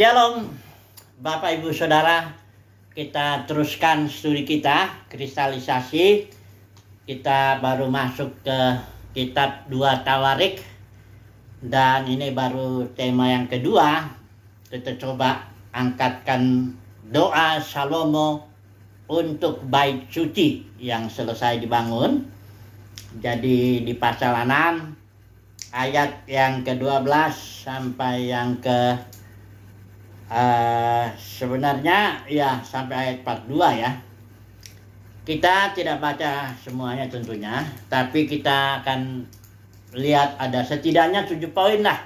Shalom Bapak Ibu Saudara Kita teruskan studi kita Kristalisasi Kita baru masuk ke kitab 2 Tawarik Dan ini baru tema yang kedua Kita coba angkatkan doa Salomo Untuk baik suci yang selesai dibangun Jadi di pasal 6 Ayat yang ke-12 sampai yang ke Eh, sebenarnya ya sampai ayat 42 ya. Kita tidak baca semuanya tentunya, tapi kita akan lihat ada setidaknya tujuh poin lah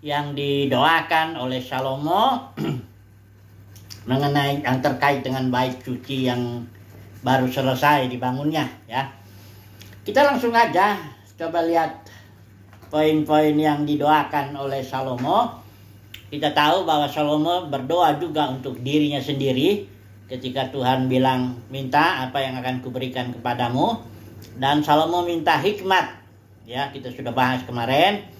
yang didoakan oleh Salomo mengenai yang terkait dengan baik cuci yang baru selesai dibangunnya ya. Kita langsung aja coba lihat poin-poin yang didoakan oleh Salomo kita tahu bahwa Salomo berdoa juga untuk dirinya sendiri ketika Tuhan bilang minta apa yang akan kuberikan kepadamu dan Salomo minta hikmat. Ya, kita sudah bahas kemarin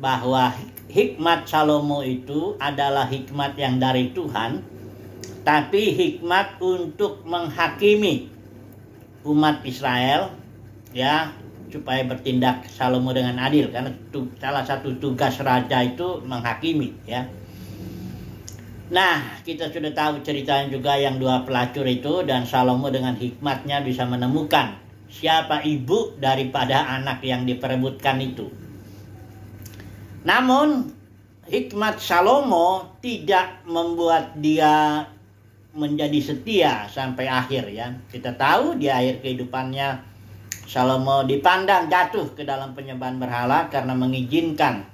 bahwa hikmat Salomo itu adalah hikmat yang dari Tuhan, tapi hikmat untuk menghakimi umat Israel, ya, supaya bertindak Salomo dengan adil karena salah satu tugas raja itu menghakimi ya. Nah, kita sudah tahu ceritanya juga yang dua pelacur itu dan Salomo dengan hikmatnya bisa menemukan siapa ibu daripada anak yang diperebutkan itu. Namun, hikmat Salomo tidak membuat dia menjadi setia sampai akhir ya. Kita tahu di akhir kehidupannya Salomo dipandang jatuh ke dalam penyembahan berhala karena mengizinkan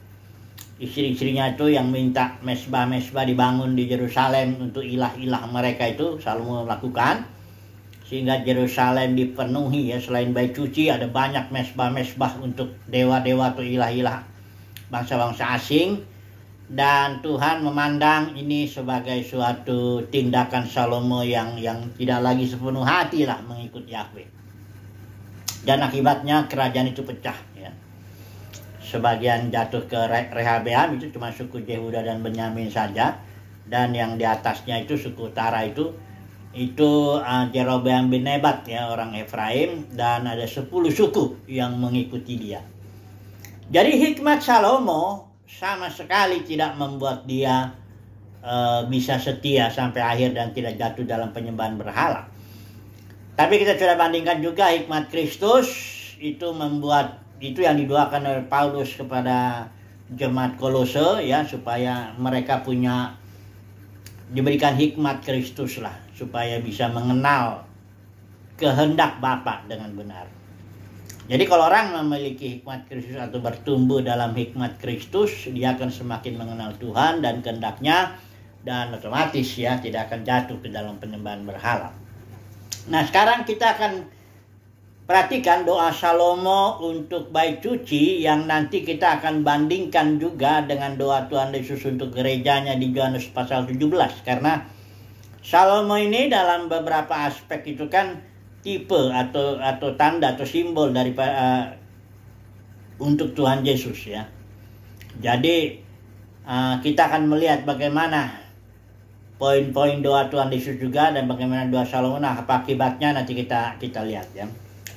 istri-istrinya itu yang minta mesbah-mesbah dibangun di Yerusalem untuk ilah-ilah mereka itu Salomo lakukan sehingga Yerusalem dipenuhi ya selain baik cuci ada banyak mesbah-mesbah untuk dewa-dewa atau ilah-ilah bangsa-bangsa asing dan Tuhan memandang ini sebagai suatu tindakan Salomo yang yang tidak lagi sepenuh hati lah mengikut Yahweh dan akibatnya kerajaan itu pecah ya. Sebagian jatuh ke Re Rehabeam itu cuma suku Yehuda dan Benyamin saja dan yang di atasnya itu suku Tara itu itu uh, eh, Jerobeam bin Nebat ya orang Efraim dan ada 10 suku yang mengikuti dia. Jadi hikmat Salomo sama sekali tidak membuat dia uh, bisa setia sampai akhir dan tidak jatuh dalam penyembahan berhala. Tapi kita sudah bandingkan juga hikmat Kristus itu membuat itu yang didoakan oleh Paulus kepada jemaat Kolose ya supaya mereka punya diberikan hikmat Kristus lah supaya bisa mengenal kehendak Bapa dengan benar. Jadi kalau orang memiliki hikmat Kristus atau bertumbuh dalam hikmat Kristus, dia akan semakin mengenal Tuhan dan kehendaknya dan otomatis ya tidak akan jatuh ke dalam penyembahan berhala. Nah sekarang kita akan perhatikan doa Salomo untuk bait cuci yang nanti kita akan bandingkan juga dengan doa Tuhan Yesus untuk gerejanya di Yohanes pasal 17 karena Salomo ini dalam beberapa aspek itu kan tipe atau atau tanda atau simbol dari uh, untuk Tuhan Yesus ya. Jadi uh, kita akan melihat bagaimana poin-poin doa Tuhan Yesus juga dan bagaimana doa Salomo. Nah, apa akibatnya nanti kita kita lihat ya.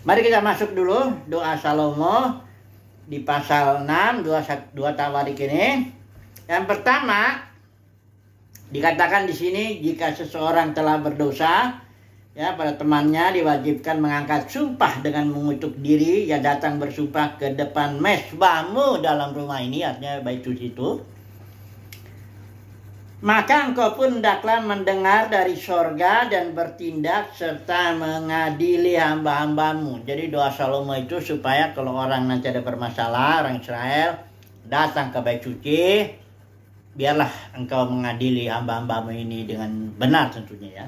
Mari kita masuk dulu doa Salomo di pasal 6 dua dua tawarik ini. Yang pertama dikatakan di sini jika seseorang telah berdosa ya pada temannya diwajibkan mengangkat sumpah dengan mengutuk diri yang datang bersumpah ke depan mesbahmu dalam rumah ini artinya baik itu maka engkau pun hendaklah mendengar dari sorga dan bertindak serta mengadili hamba-hambamu. Jadi doa Salomo itu supaya kalau orang nanti ada bermasalah, orang Israel datang ke bait suci, biarlah engkau mengadili hamba-hambamu ini dengan benar tentunya ya.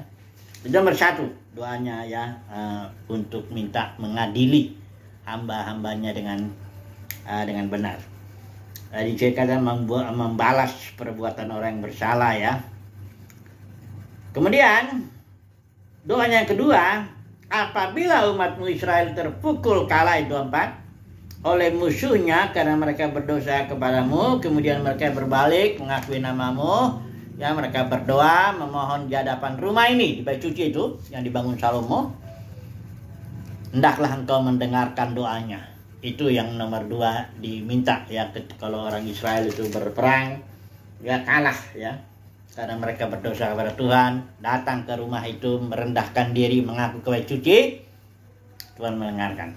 Itu nomor satu doanya ya uh, untuk minta mengadili hamba-hambanya dengan uh, dengan benar. Jadi kata membalas perbuatan orang yang bersalah ya. Kemudian doanya yang kedua, apabila umatmu Israel terpukul kalah itu empat oleh musuhnya karena mereka berdosa kepadamu, kemudian mereka berbalik mengakui namamu, ya mereka berdoa memohon di hadapan rumah ini di Bait Suci itu yang dibangun Salomo. Hendaklah engkau mendengarkan doanya itu yang nomor dua diminta ya kalau orang Israel itu berperang ya kalah ya karena mereka berdosa kepada Tuhan datang ke rumah itu merendahkan diri mengaku kewajiban cuci Tuhan mendengarkan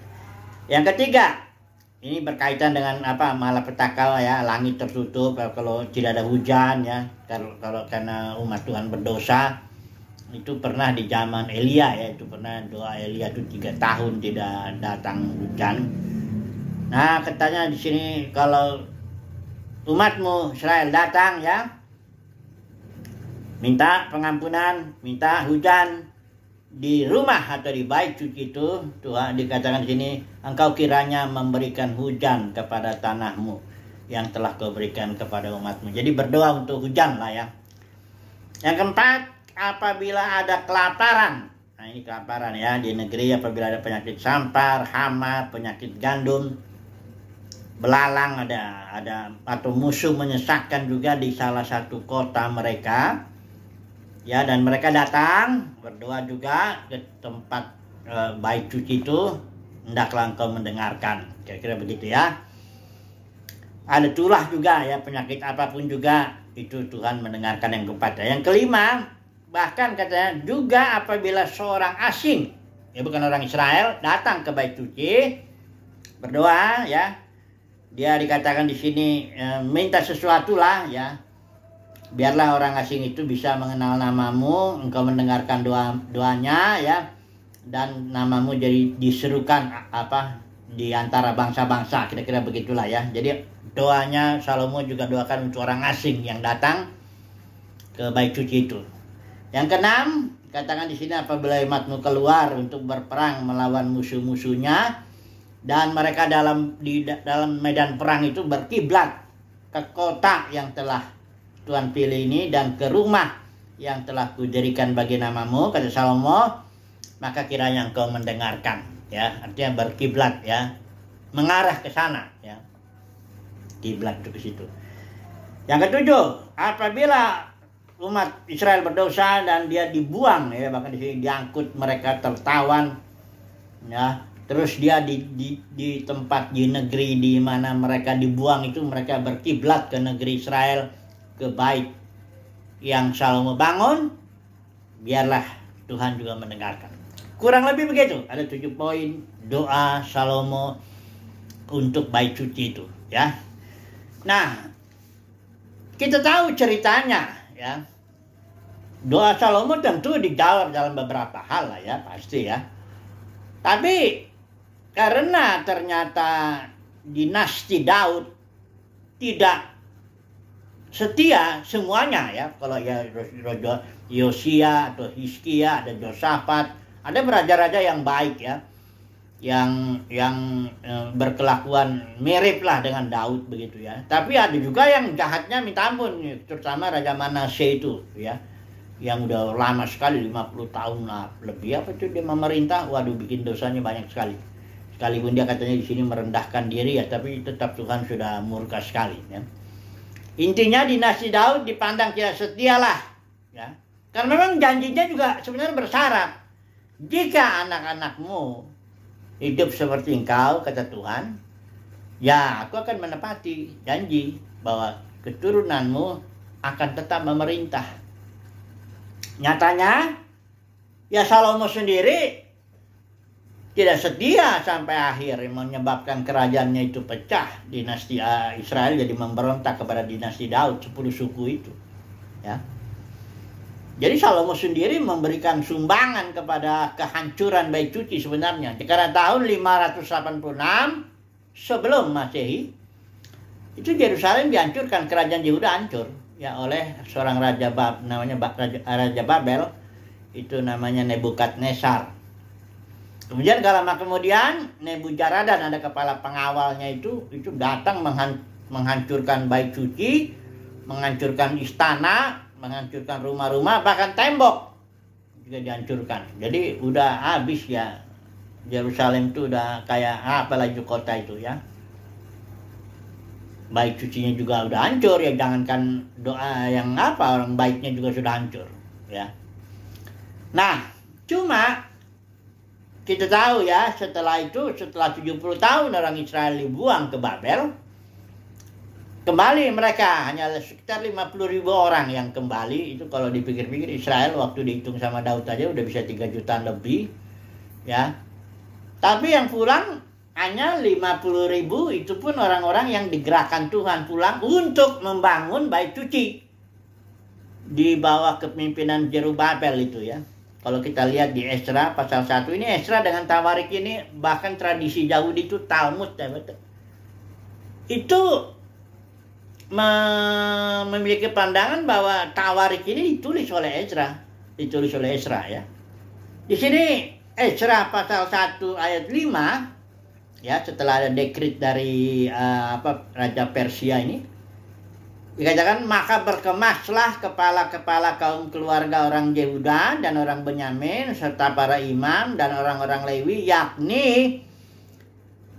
yang ketiga ini berkaitan dengan apa malapetaka ya langit tertutup ya, kalau tidak ada hujan ya kalau kalau karena umat Tuhan berdosa itu pernah di zaman Elia ya itu pernah doa Elia itu tiga tahun tidak datang hujan Nah, katanya di sini kalau umatmu Israel datang ya, minta pengampunan, minta hujan di rumah atau di bait suci itu, Tuhan dikatakan di sini, engkau kiranya memberikan hujan kepada tanahmu yang telah kau berikan kepada umatmu. Jadi berdoa untuk hujan lah ya. Yang keempat, apabila ada kelaparan, Nah ini kelaparan ya di negeri apabila ada penyakit sampar, hama, penyakit gandum, belalang ada ada atau musuh menyesatkan juga di salah satu kota mereka ya dan mereka datang berdoa juga ke tempat e, eh, cuci itu hendaklah engkau mendengarkan kira-kira begitu ya ada tulah juga ya penyakit apapun juga itu Tuhan mendengarkan yang kepada yang kelima bahkan katanya juga apabila seorang asing ya bukan orang Israel datang ke bait suci berdoa ya dia dikatakan di sini e, minta sesuatu lah ya biarlah orang asing itu bisa mengenal namamu engkau mendengarkan doa doanya ya dan namamu jadi diserukan apa di antara bangsa-bangsa kira-kira begitulah ya jadi doanya Salomo juga doakan untuk orang asing yang datang ke bait cuci itu yang keenam katakan di sini apabila umatmu keluar untuk berperang melawan musuh-musuhnya dan mereka dalam di dalam medan perang itu berkiblat ke kota yang telah Tuhan pilih ini dan ke rumah yang telah kujadikan bagi namamu kata Salomo maka kiranya engkau mendengarkan ya artinya berkiblat ya mengarah ke sana ya kiblat ke situ yang ketujuh apabila umat Israel berdosa dan dia dibuang ya bahkan di sini diangkut mereka tertawan ya terus dia di, di, di tempat di negeri di mana mereka dibuang itu mereka berkiblat ke negeri Israel ke baik yang Salomo bangun biarlah Tuhan juga mendengarkan kurang lebih begitu ada tujuh poin doa Salomo untuk bait suci itu ya nah kita tahu ceritanya ya doa Salomo tentu dijawab dalam beberapa hal lah ya pasti ya tapi karena ternyata dinasti Daud tidak setia semuanya ya. Kalau ya Yosia atau Hiskia ada Josafat, ada raja-raja yang baik ya. Yang yang e, berkelakuan mirip lah dengan Daud begitu ya. Tapi ada juga yang jahatnya minta ampun, terutama Raja Manasseh itu ya yang udah lama sekali 50 tahun lah lebih apa itu dia memerintah waduh bikin dosanya banyak sekali sekalipun dia katanya di sini merendahkan diri ya tapi tetap Tuhan sudah murka sekali ya. intinya dinasti Daud dipandang tidak setialah ya karena memang janjinya juga sebenarnya bersyarat jika anak-anakmu hidup seperti engkau kata Tuhan ya aku akan menepati janji bahwa keturunanmu akan tetap memerintah nyatanya ya Salomo sendiri tidak setia sampai akhir menyebabkan kerajaannya itu pecah dinasti eh, Israel jadi memberontak kepada dinasti Daud sepuluh suku itu ya jadi Salomo sendiri memberikan sumbangan kepada kehancuran baik cuci sebenarnya karena tahun 586 sebelum Masehi itu Yerusalem dihancurkan kerajaan Yehuda hancur ya oleh seorang raja Bab namanya Raja, raja Babel itu namanya Nebukadnezar Kemudian kalau lama kemudian dan ada kepala pengawalnya itu itu datang menghancurkan bait suci, menghancurkan istana, menghancurkan rumah-rumah bahkan tembok juga dihancurkan. Jadi udah habis ya Yerusalem itu udah kayak apa lagi kota itu ya. Baik Cucinya juga udah hancur ya jangankan doa yang apa orang baiknya juga sudah hancur ya. Nah, cuma kita tahu ya setelah itu setelah 70 tahun orang Israel dibuang ke Babel kembali mereka hanya sekitar 50 ribu orang yang kembali itu kalau dipikir-pikir Israel waktu dihitung sama Daud aja udah bisa 3 jutaan lebih ya tapi yang pulang hanya 50 ribu itu pun orang-orang yang digerakkan Tuhan pulang untuk membangun bait suci di bawah kepemimpinan Jerubabel itu ya kalau kita lihat di Esra pasal 1 ini Esra dengan Tawarik ini bahkan tradisi Yahudi itu Talmud ya betul. Itu memiliki pandangan bahwa Tawarik ini ditulis oleh Esra, ditulis oleh Esra ya. Di sini Esra pasal 1 ayat 5 ya setelah ada dekrit dari uh, apa Raja Persia ini Dikatakan maka berkemaslah kepala-kepala kaum keluarga orang Yehuda dan orang Benyamin serta para imam dan orang-orang Lewi yakni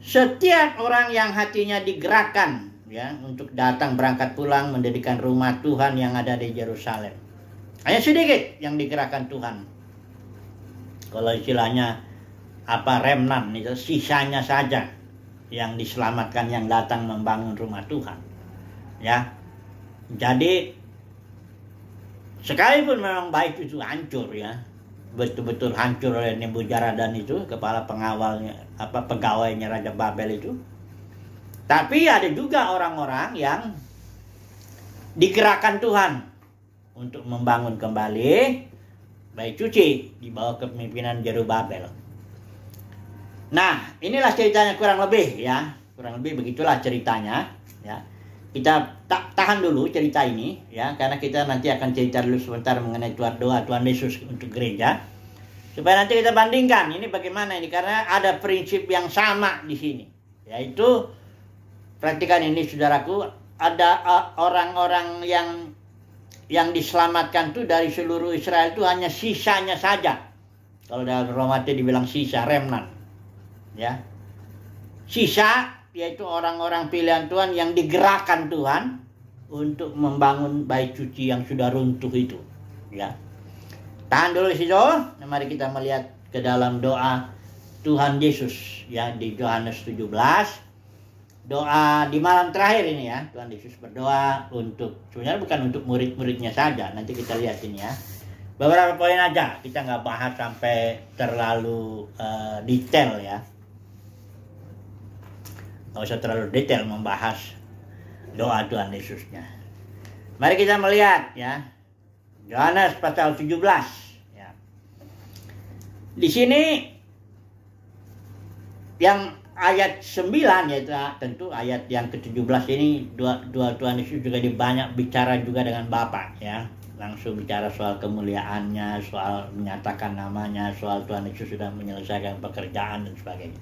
setiap orang yang hatinya digerakkan ya untuk datang berangkat pulang mendirikan rumah Tuhan yang ada di Yerusalem. Hanya sedikit yang digerakkan Tuhan. Kalau istilahnya apa remnan itu sisanya saja yang diselamatkan yang datang membangun rumah Tuhan. Ya, jadi sekalipun memang baik itu hancur ya betul-betul hancur oleh Nebuzaradan Jaradan itu kepala pengawalnya apa pegawainya Raja Babel itu tapi ada juga orang-orang yang dikerahkan Tuhan untuk membangun kembali baik cuci di bawah kepemimpinan Jerubabel. Nah, inilah ceritanya kurang lebih ya. Kurang lebih begitulah ceritanya ya kita tak tahan dulu cerita ini ya karena kita nanti akan cerita dulu sebentar mengenai tuan doa Tuhan Yesus untuk gereja supaya nanti kita bandingkan ini bagaimana ini karena ada prinsip yang sama di sini yaitu perhatikan ini saudaraku ada orang-orang uh, yang yang diselamatkan tuh dari seluruh Israel itu hanya sisanya saja kalau dalam Roma dibilang sisa remnan ya sisa yaitu orang-orang pilihan Tuhan yang digerakkan Tuhan untuk membangun bait suci yang sudah runtuh itu ya tahan dulu di situ nah, mari kita melihat ke dalam doa Tuhan Yesus ya di Yohanes 17 doa di malam terakhir ini ya Tuhan Yesus berdoa untuk sebenarnya bukan untuk murid-muridnya saja nanti kita lihat ini ya beberapa poin aja kita nggak bahas sampai terlalu uh, detail ya nggak usah terlalu detail membahas doa Tuhan Yesusnya. Mari kita melihat ya. Yohanes pasal 17 ya. Di sini yang ayat 9 yaitu tentu ayat yang ke-17 ini dua, dua Tuhan Yesus juga banyak bicara juga dengan bapak ya langsung bicara soal kemuliaannya, soal menyatakan namanya, soal Tuhan Yesus sudah menyelesaikan pekerjaan dan sebagainya.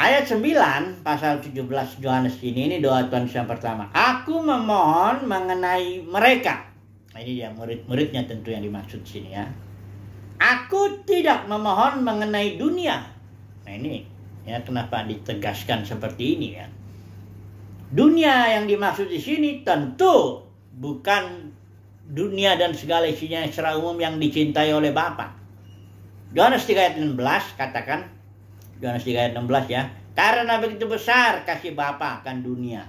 Ayat 9 pasal 17 Yohanes ini ini doa Tuhan yang pertama. Aku memohon mengenai mereka. Nah, ini dia murid-muridnya tentu yang dimaksud sini ya. Aku tidak memohon mengenai dunia. Nah ini ya kenapa ditegaskan seperti ini ya. Dunia yang dimaksud di sini tentu bukan dunia dan segala isinya secara umum yang dicintai oleh Bapak. Yohanes 3 ayat 16 katakan, Yohanes 3 ayat 16 ya. Karena begitu besar kasih Bapa akan dunia.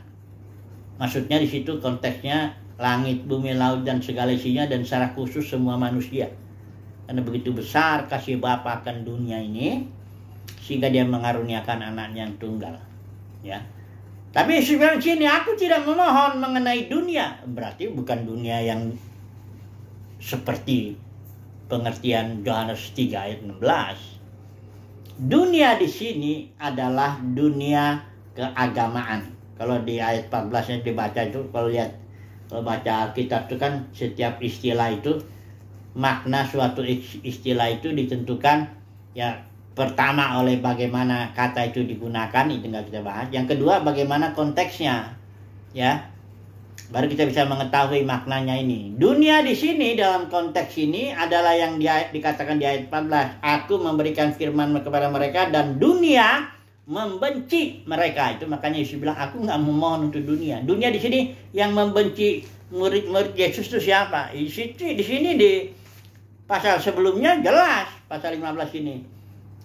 Maksudnya di situ konteksnya langit, bumi, laut dan segala isinya dan secara khusus semua manusia. Karena begitu besar kasih Bapa akan dunia ini sehingga dia mengaruniakan anaknya yang tunggal. Ya. Tapi Yesus bilang sini, aku tidak memohon mengenai dunia. Berarti bukan dunia yang seperti pengertian Yohanes 3 ayat 16 dunia di sini adalah dunia keagamaan. Kalau di ayat 14 yang dibaca itu kalau lihat kalau baca Alkitab itu kan setiap istilah itu makna suatu istilah itu ditentukan ya pertama oleh bagaimana kata itu digunakan itu nggak kita bahas yang kedua bagaimana konteksnya ya baru kita bisa mengetahui maknanya ini. Dunia di sini dalam konteks ini adalah yang di, dikatakan di ayat 14. Aku memberikan firman kepada mereka dan dunia membenci mereka. Itu makanya Yesus bilang aku nggak memohon untuk dunia. Dunia di sini yang membenci murid-murid Yesus itu siapa? Yesus di sini di pasal sebelumnya jelas pasal 15 ini.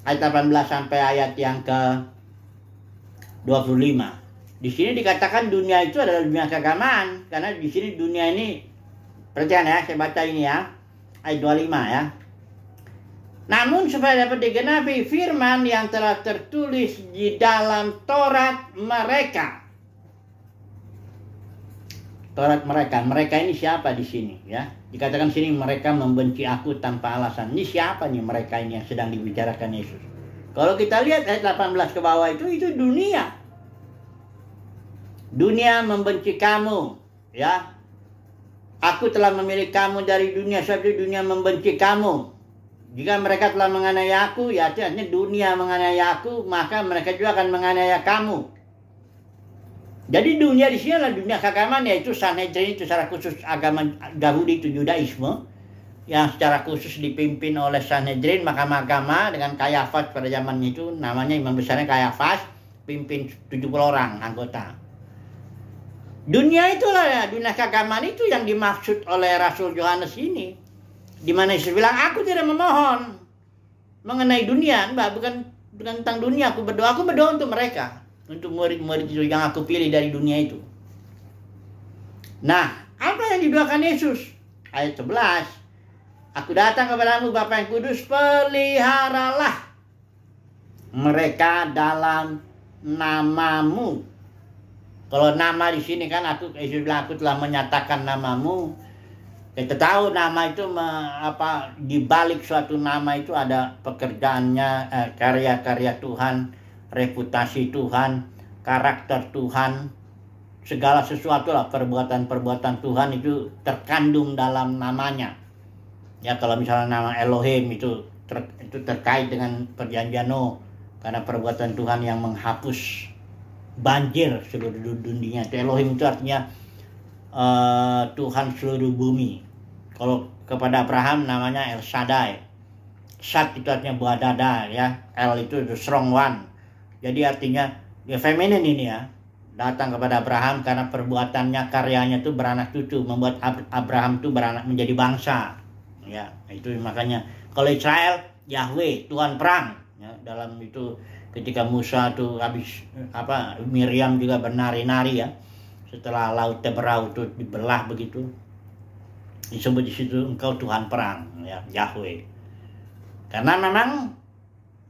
Ayat 18 sampai ayat yang ke 25. Di sini dikatakan dunia itu adalah dunia keagamaan karena di sini dunia ini perhatian ya, saya baca ini ya. Ayat 25 ya. Namun supaya dapat digenapi firman yang telah tertulis di dalam Taurat mereka. Taurat mereka, mereka ini siapa di sini ya? Dikatakan sini mereka membenci aku tanpa alasan. Ini siapa nih mereka ini yang sedang dibicarakan Yesus? Kalau kita lihat ayat 18 ke bawah itu itu dunia. Dunia membenci kamu, ya. Aku telah memilih kamu dari dunia, sebab dunia membenci kamu. Jika mereka telah menganiaya aku, ya artinya dunia menganiaya aku, maka mereka juga akan menganiaya kamu. Jadi dunia di sini adalah dunia keagamaan yaitu Sanhedrin itu secara khusus agama Yahudi itu Judaisme yang secara khusus dipimpin oleh Sanhedrin mahkamah agama dengan Kayafas pada zaman itu namanya imam besarnya Kayafas pimpin 70 orang anggota. Dunia itulah ya, dunia keagamaan itu yang dimaksud oleh Rasul Yohanes ini. Di mana Yesus bilang, aku tidak memohon mengenai dunia, mbak, bukan tentang dunia. Aku berdoa, aku berdoa untuk mereka, untuk murid-murid itu yang aku pilih dari dunia itu. Nah, apa yang didoakan Yesus? Ayat 11. Aku datang kepadamu Bapa yang kudus, peliharalah mereka dalam namamu kalau nama di sini kan aku aku telah menyatakan namamu. Kita ya, tahu nama itu me, apa di balik suatu nama itu ada pekerjaannya, karya eh, karya-karya Tuhan, reputasi Tuhan, karakter Tuhan, segala sesuatu lah perbuatan-perbuatan Tuhan itu terkandung dalam namanya. Ya kalau misalnya nama Elohim itu ter, itu terkait dengan perjanjian Nuh karena perbuatan Tuhan yang menghapus banjir seluruh dunia itu Elohim itu artinya uh, Tuhan seluruh bumi kalau kepada Abraham namanya El Shaddai Sat itu artinya buah dada ya El itu the strong one jadi artinya ya feminin ini ya datang kepada Abraham karena perbuatannya karyanya itu beranak cucu membuat Abraham itu beranak menjadi bangsa ya itu makanya kalau Israel Yahweh Tuhan perang ya, dalam itu ketika Musa tuh habis ya. apa Miriam juga bernari-nari ya setelah laut teberau itu dibelah begitu disebut di situ engkau Tuhan perang ya Yahweh karena memang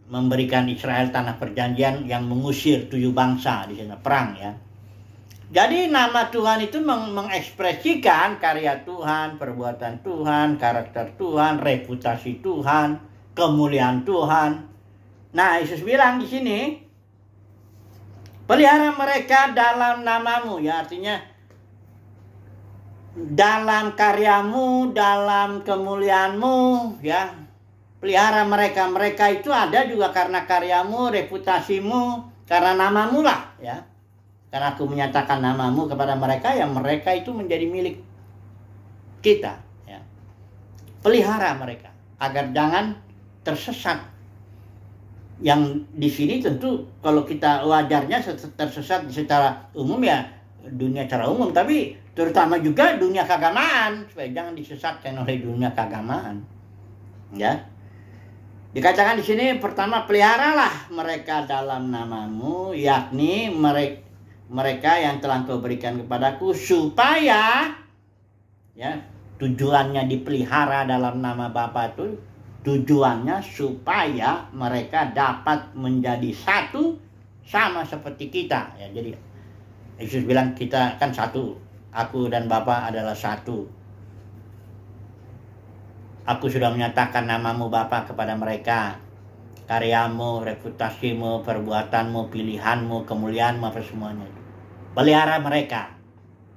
memberikan Israel tanah perjanjian yang mengusir tujuh bangsa di sana perang ya jadi nama Tuhan itu meng mengekspresikan karya Tuhan, perbuatan Tuhan, karakter Tuhan, reputasi Tuhan, kemuliaan Tuhan, Nah, Yesus bilang di sini, pelihara mereka dalam namamu, ya artinya dalam karyamu, dalam kemuliaanmu, ya. Pelihara mereka, mereka itu ada juga karena karyamu, reputasimu, karena namamu lah, ya. Karena aku menyatakan namamu kepada mereka, yang mereka itu menjadi milik kita, ya. Pelihara mereka agar jangan tersesat yang di sini tentu kalau kita wajarnya tersesat secara umum ya dunia secara umum tapi terutama juga dunia keagamaan supaya jangan disesatkan oleh dunia keagamaan ya dikatakan di sini pertama peliharalah mereka dalam namamu yakni mereka mereka yang telah kau berikan kepadaku supaya ya tujuannya dipelihara dalam nama Bapa itu Tujuannya supaya mereka dapat menjadi satu sama seperti kita. Ya, jadi Yesus bilang kita kan satu. Aku dan Bapa adalah satu. Aku sudah menyatakan namamu Bapa kepada mereka. Karyamu, reputasimu, perbuatanmu, pilihanmu, kemuliaanmu, apa semuanya. Pelihara mereka.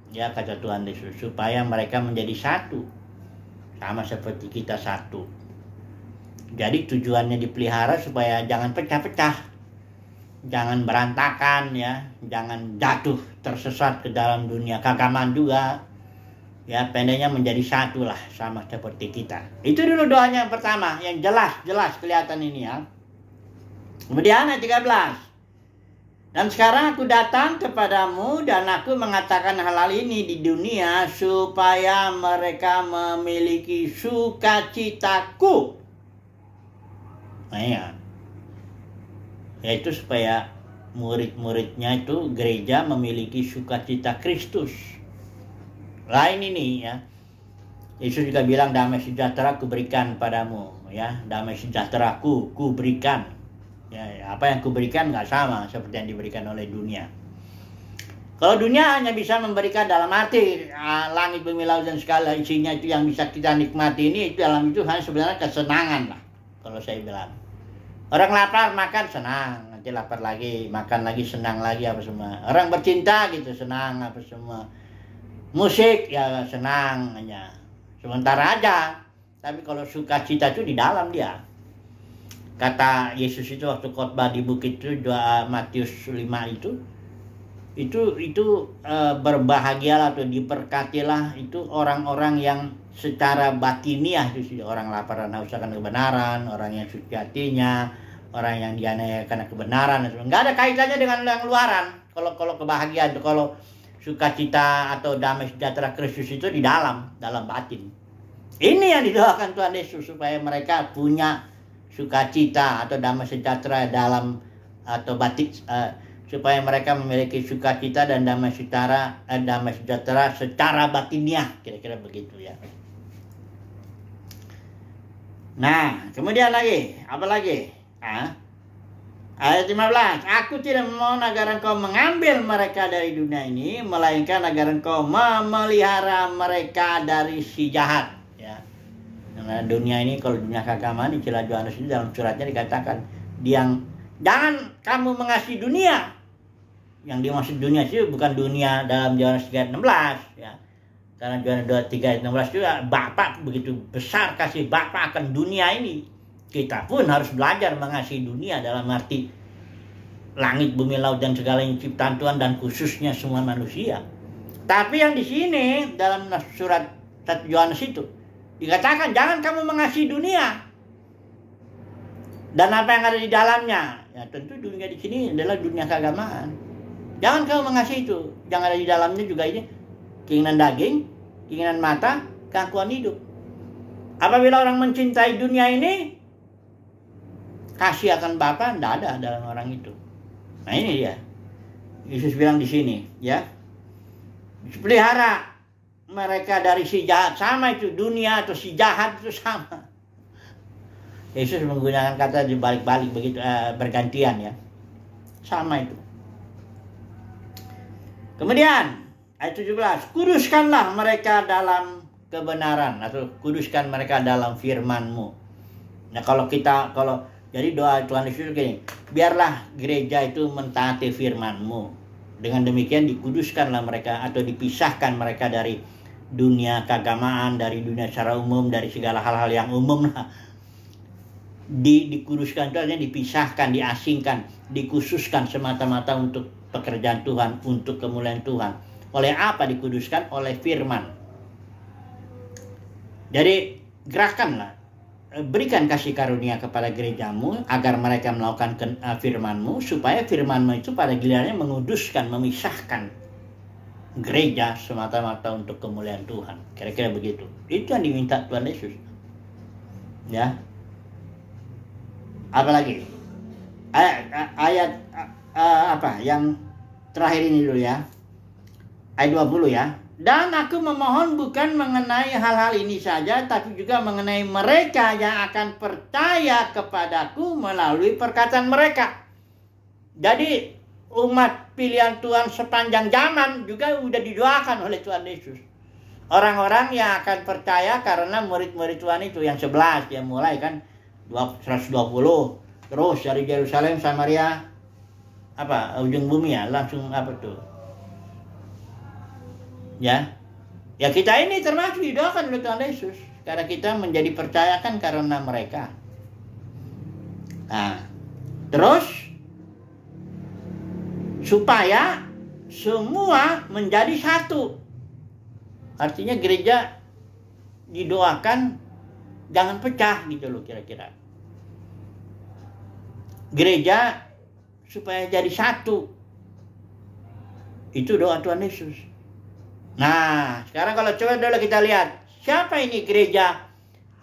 Ya kata Tuhan Yesus supaya mereka menjadi satu. Sama seperti kita satu. Jadi tujuannya dipelihara supaya jangan pecah-pecah, jangan berantakan ya, jangan jatuh tersesat ke dalam dunia kagaman juga. Ya pendeknya menjadi satu lah sama seperti kita. Itu dulu doanya yang pertama yang jelas-jelas kelihatan ini ya. Kemudian ayat 13. Dan sekarang aku datang kepadamu dan aku mengatakan hal-hal ini di dunia supaya mereka memiliki sukacitaku ya, yaitu supaya murid-muridnya itu gereja memiliki sukacita Kristus lain ini ya Yesus juga bilang damai sejahtera kuberikan padamu ya damai sejahtera ku kuberikan ya apa yang kuberikan nggak sama seperti yang diberikan oleh dunia kalau dunia hanya bisa memberikan dalam arti ah, langit bumi laut dan segala isinya itu yang bisa kita nikmati ini itu dalam itu hanya sebenarnya kesenangan lah kalau saya bilang orang lapar makan senang nanti lapar lagi makan lagi senang lagi apa semua orang bercinta gitu senang apa semua musik ya senang hanya sementara aja tapi kalau suka cita itu di dalam dia kata Yesus itu waktu khotbah di bukit itu doa eh, Matius 5 itu itu itu e, berbahagialah atau diberkatilah itu orang-orang yang secara batiniah itu orang lapar dan haus akan kebenaran, orang yang suci hatinya, orang yang dianiaya karena kebenaran Nggak ada kaitannya dengan yang luaran. Kalau kalau kebahagiaan, kalau sukacita atau damai sejahtera Kristus itu di dalam, dalam batin. Ini yang didoakan Tuhan Yesus supaya mereka punya sukacita atau damai sejahtera dalam atau batik uh, supaya mereka memiliki sukacita dan damai sejahtera uh, eh, damai sejahtera secara batiniah kira-kira begitu ya. Nah, kemudian lagi, apa lagi? Ah? Ayat 15, aku tidak mau agar engkau mengambil mereka dari dunia ini, melainkan agar engkau memelihara mereka dari si jahat. Ya. Karena dunia ini, kalau dunia di istilah Yohanes ini dalam suratnya dikatakan, yang jangan kamu mengasihi dunia. Yang dimaksud dunia sih bukan dunia dalam Yohanes 3, 16. Ya karena Yohanes 23 ayat 16 juga Bapak begitu besar kasih Bapak akan dunia ini. Kita pun harus belajar mengasihi dunia dalam arti langit, bumi, laut dan segala yang ciptaan Tuhan dan khususnya semua manusia. Tapi yang di sini dalam surat Yohanes itu dikatakan jangan kamu mengasihi dunia dan apa yang ada di dalamnya. Ya tentu dunia di sini adalah dunia keagamaan. Jangan kamu mengasihi itu. Yang ada di dalamnya juga ini keinginan daging, keinginan mata, keakuan hidup. Apabila orang mencintai dunia ini, kasih akan Bapa tidak ada dalam orang itu. Nah ini dia. Yesus bilang di sini, ya. Pelihara mereka dari si jahat sama itu dunia atau si jahat itu sama. Yesus menggunakan kata balik balik begitu eh, bergantian ya. Sama itu. Kemudian Ayat 17, kuduskanlah mereka dalam kebenaran atau kuduskan mereka dalam FirmanMu. Nah, kalau kita kalau jadi doa Tuhan Yesus gini, biarlah gereja itu mentaati FirmanMu. Dengan demikian dikuduskanlah mereka atau dipisahkan mereka dari dunia keagamaan, dari dunia secara umum, dari segala hal-hal yang umum lah. Di, dikuduskan itu artinya dipisahkan, diasingkan, dikhususkan semata-mata untuk pekerjaan Tuhan, untuk kemuliaan Tuhan oleh apa dikuduskan? Oleh firman. Jadi gerakanlah eh, berikan kasih karunia kepada gerejamu agar mereka melakukan eh, firmanmu supaya firmanmu itu pada gilirannya menguduskan memisahkan gereja semata-mata untuk kemuliaan Tuhan kira-kira begitu itu yang diminta Tuhan Yesus ya apalagi ayat, ayat apa yang terakhir ini dulu ya ayat 20 ya. Dan aku memohon bukan mengenai hal-hal ini saja, tapi juga mengenai mereka yang akan percaya kepadaku melalui perkataan mereka. Jadi umat pilihan Tuhan sepanjang zaman juga sudah didoakan oleh Tuhan Yesus. Orang-orang yang akan percaya karena murid-murid Tuhan itu yang sebelas yang mulai kan 120 terus dari Yerusalem Samaria apa ujung bumi ya langsung apa tuh Ya. Ya kita ini termasuk didoakan oleh Tuhan Yesus. Karena kita menjadi percayakan karena mereka. Nah, terus supaya semua menjadi satu. Artinya gereja didoakan jangan pecah gitu loh kira-kira. Gereja supaya jadi satu. Itu doa Tuhan Yesus. Nah, sekarang kalau coba dulu kita lihat siapa ini gereja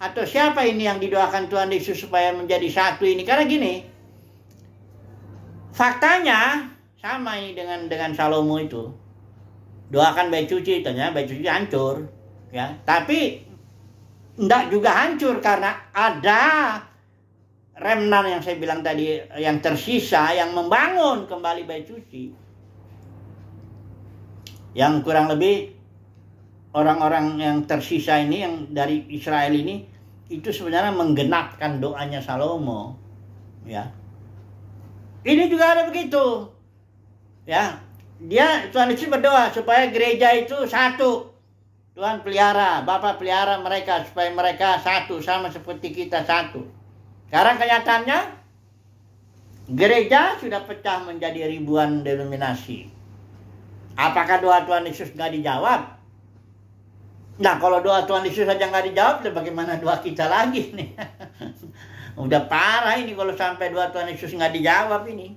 atau siapa ini yang didoakan Tuhan Yesus supaya menjadi satu ini. Karena gini, faktanya sama ini dengan dengan Salomo itu. Doakan baik cuci, ya baik cuci hancur, ya. Tapi tidak juga hancur karena ada remnan yang saya bilang tadi yang tersisa yang membangun kembali baik cuci yang kurang lebih orang-orang yang tersisa ini yang dari Israel ini itu sebenarnya menggenapkan doanya Salomo ya ini juga ada begitu ya dia Tuhan Yesus berdoa supaya gereja itu satu Tuhan pelihara Bapak pelihara mereka supaya mereka satu sama seperti kita satu sekarang kenyataannya gereja sudah pecah menjadi ribuan denominasi Apakah doa Tuhan Yesus nggak dijawab? Nah kalau doa Tuhan Yesus saja nggak dijawab, bagaimana doa kita lagi nih? Udah parah ini kalau sampai doa Tuhan Yesus nggak dijawab ini.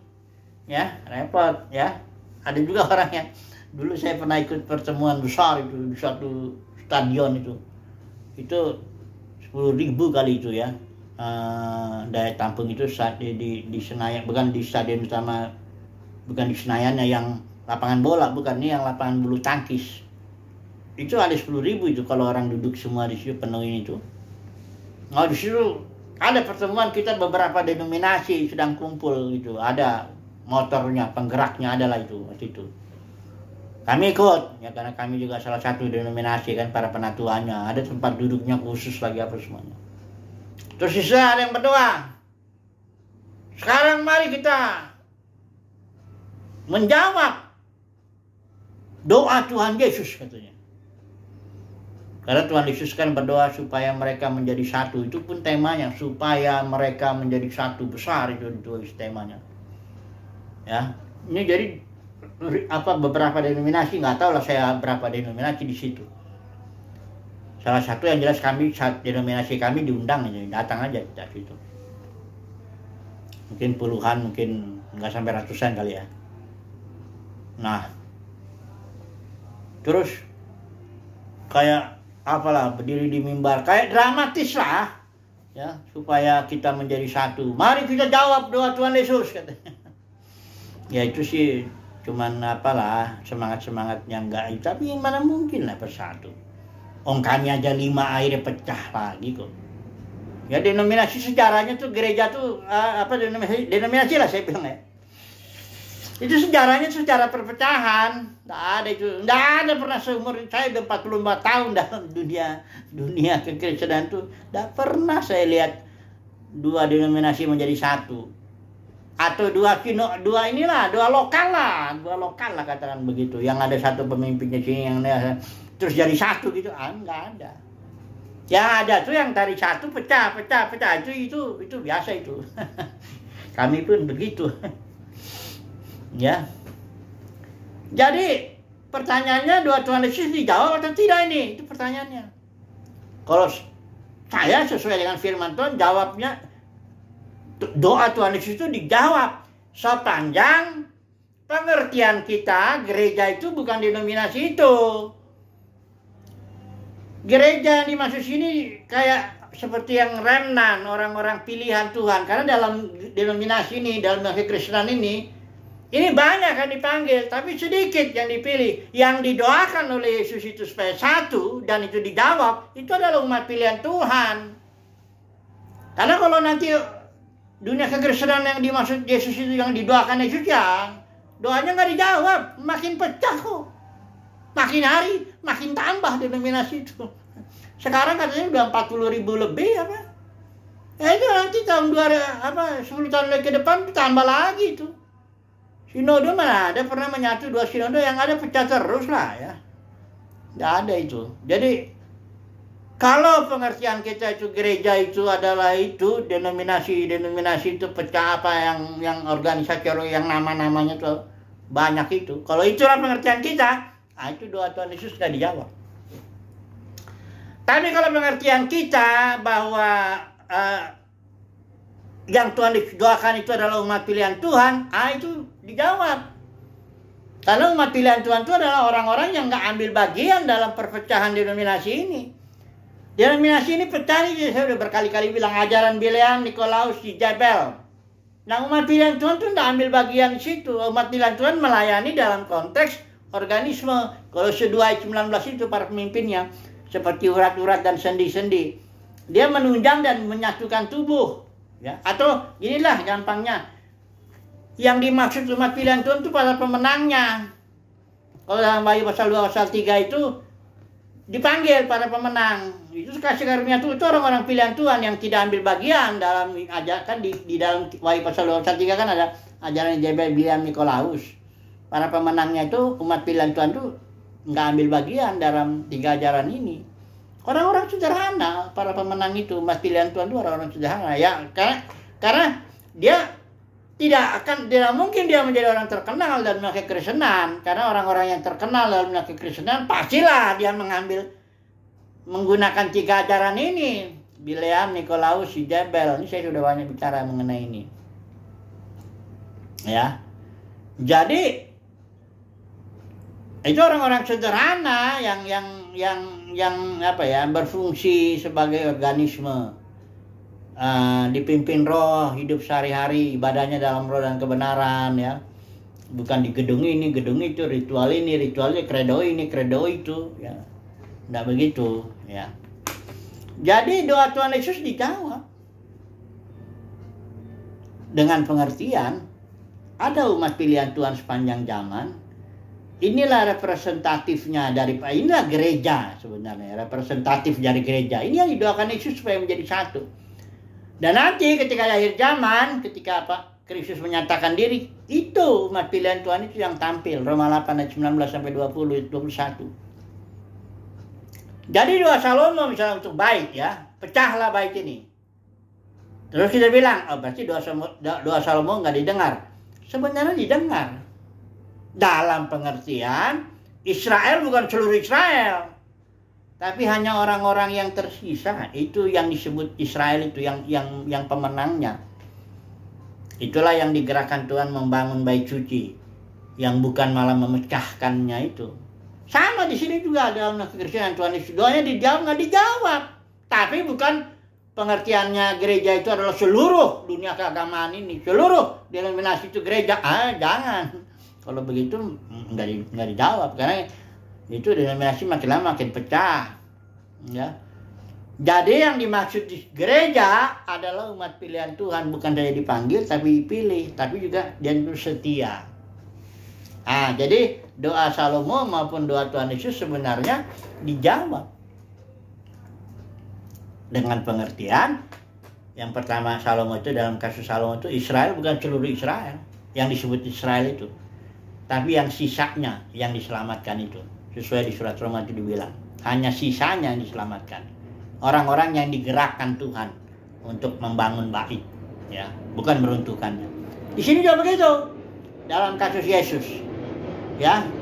Ya, repot ya. Ada juga orang yang dulu saya pernah ikut pertemuan besar itu di satu stadion itu. Itu sepuluh ribu kali itu ya. Uh, daya tampung itu saat di, di, di Senayan bukan di stadion utama bukan di Senayan yang lapangan bola bukan ini yang lapangan bulu tangkis itu ada sepuluh ribu itu kalau orang duduk semua di situ penuhin itu nah di situ ada pertemuan kita beberapa denominasi sedang kumpul itu ada motornya penggeraknya adalah itu waktu itu kami ikut ya karena kami juga salah satu denominasi kan para penatuannya ada tempat duduknya khusus lagi apa semuanya terus sisa ada yang berdoa sekarang mari kita menjawab Doa Tuhan Yesus katanya. Karena Tuhan Yesus kan berdoa supaya mereka menjadi satu. Itu pun temanya supaya mereka menjadi satu besar itu ditulis temanya. Ya, ini jadi apa beberapa denominasi nggak tahu lah saya berapa denominasi di situ. Salah satu yang jelas kami denominasi kami diundang Jadi datang aja kita situ. Mungkin puluhan, mungkin nggak sampai ratusan kali ya. Nah, terus kayak apalah berdiri di mimbar kayak dramatis lah ya supaya kita menjadi satu mari kita jawab doa Tuhan Yesus katanya ya itu sih cuman apalah semangat semangatnya enggak tapi mana mungkin lah bersatu kami aja lima air pecah lagi kok ya denominasi sejarahnya tuh gereja tuh ah, apa denominasi denominasi lah saya bilang ya itu sejarahnya secara perpecahan tidak ada itu tidak ada pernah seumur saya udah 44 tahun dalam dunia dunia kekristenan itu tidak pernah saya lihat dua denominasi menjadi satu atau dua kino dua inilah dua lokal lah dua lokal lah katakan begitu yang ada satu pemimpinnya sini yang ada, terus jadi satu gitu ah nggak ada ya ada tuh yang dari satu pecah pecah pecah itu itu itu biasa itu kami pun begitu Ya. Jadi pertanyaannya dua Tuhan Yesus dijawab atau tidak ini? Itu pertanyaannya. Kalau saya sesuai dengan firman Tuhan jawabnya doa Tuhan Yesus itu dijawab sepanjang pengertian kita gereja itu bukan denominasi itu gereja yang dimaksud sini kayak seperti yang remnan orang-orang pilihan Tuhan karena dalam denominasi ini dalam bahasa Kristen ini ini banyak yang dipanggil, tapi sedikit yang dipilih. Yang didoakan oleh Yesus itu supaya satu, dan itu dijawab, itu adalah umat pilihan Tuhan. Karena kalau nanti dunia kekristenan yang dimaksud Yesus itu yang didoakan Yesus ya, doanya nggak dijawab, makin pecah kok. Makin hari, makin tambah denominasi itu. Sekarang katanya udah 40 ribu lebih apa? Ya itu nanti tahun dua apa sepuluh tahun lagi ke depan tambah lagi itu. Sinode mana ada pernah menyatu dua sinode yang ada pecah terus lah ya. Tidak ada itu. Jadi kalau pengertian kita itu gereja itu adalah itu denominasi denominasi itu pecah apa yang yang organisasi yang nama-namanya itu banyak itu. Kalau itulah pengertian kita, nah itu doa Tuhan Yesus sudah dijawab. Tapi kalau pengertian kita bahwa uh, yang Tuhan doakan itu adalah umat pilihan Tuhan, ah itu dijawab. Karena umat pilihan Tuhan itu adalah orang-orang yang nggak ambil bagian dalam perpecahan denominasi ini. Denominasi ini pecah ini saya sudah berkali-kali bilang ajaran pilihan Nikolaus di Jebel. Nah umat pilihan Tuhan itu nggak ambil bagian situ. Umat pilihan Tuhan melayani dalam konteks organisme. Kalau sedua 19 itu para pemimpinnya seperti urat-urat dan sendi-sendi. Dia menunjang dan menyatukan tubuh ya atau inilah gampangnya yang dimaksud umat pilihan Tuhan itu para pemenangnya kalau dalam bayi pasal 2 pasal 3 itu dipanggil para pemenang itu kasih karunia itu itu orang-orang pilihan Tuhan yang tidak ambil bagian dalam ajakan di, di dalam bayi pasal 2 pasal 3 kan ada ajaran Jebel Biliam Nikolaus para pemenangnya itu umat pilihan Tuhan itu nggak ambil bagian dalam tiga ajaran ini orang-orang sederhana para pemenang itu mas pilihan Tuhan itu orang-orang sederhana ya karena karena dia tidak akan tidak mungkin dia menjadi orang terkenal dan memakai Kristenan karena orang-orang yang terkenal dan memakai Kristenan pastilah dia mengambil menggunakan tiga ajaran ini Bileam, Nikolaus, Jebel ini saya sudah banyak bicara mengenai ini ya jadi itu orang-orang sederhana yang yang yang yang apa ya berfungsi sebagai organisme uh, dipimpin roh hidup sehari-hari ibadahnya dalam roh dan kebenaran ya bukan di gedung ini gedung itu ritual ini ritualnya kredo ini kredo itu ya tidak begitu ya jadi doa Tuhan Yesus dijawab dengan pengertian ada umat pilihan Tuhan sepanjang zaman Inilah representatifnya dari inilah gereja sebenarnya representatif dari gereja. Ini yang didoakan Yesus supaya menjadi satu. Dan nanti ketika akhir zaman, ketika apa? Kristus menyatakan diri, itu umat pilihan Tuhan itu yang tampil. Roma 8 ayat 19 sampai 20 21. Jadi dua Salomo misalnya untuk baik ya, pecahlah baik ini. Terus kita bilang, oh berarti doa, doa Salomo nggak didengar. Sebenarnya didengar. Dalam pengertian, Israel bukan seluruh Israel. Tapi hanya orang-orang yang tersisa itu yang disebut Israel itu yang yang yang pemenangnya. Itulah yang digerakkan Tuhan membangun bait suci yang bukan malah memecahkannya itu. Sama di sini juga dalam kekristenan Tuhan Yesus doanya dijawab nggak dijawab. Tapi bukan pengertiannya gereja itu adalah seluruh dunia keagamaan ini, seluruh denominasi itu gereja. Ah, jangan kalau begitu nggak di, nggak dijawab karena itu denominasi makin lama makin pecah ya jadi yang dimaksud di gereja adalah umat pilihan Tuhan bukan saja dipanggil tapi dipilih tapi juga dan setia ah jadi doa Salomo maupun doa Tuhan Yesus sebenarnya dijawab dengan pengertian yang pertama Salomo itu dalam kasus Salomo itu Israel bukan seluruh Israel yang disebut Israel itu tapi yang sisanya yang diselamatkan itu sesuai di surat Roma itu dibilang hanya sisanya yang diselamatkan orang-orang yang digerakkan Tuhan untuk membangun bait ya bukan meruntuhkannya di sini juga begitu dalam kasus Yesus ya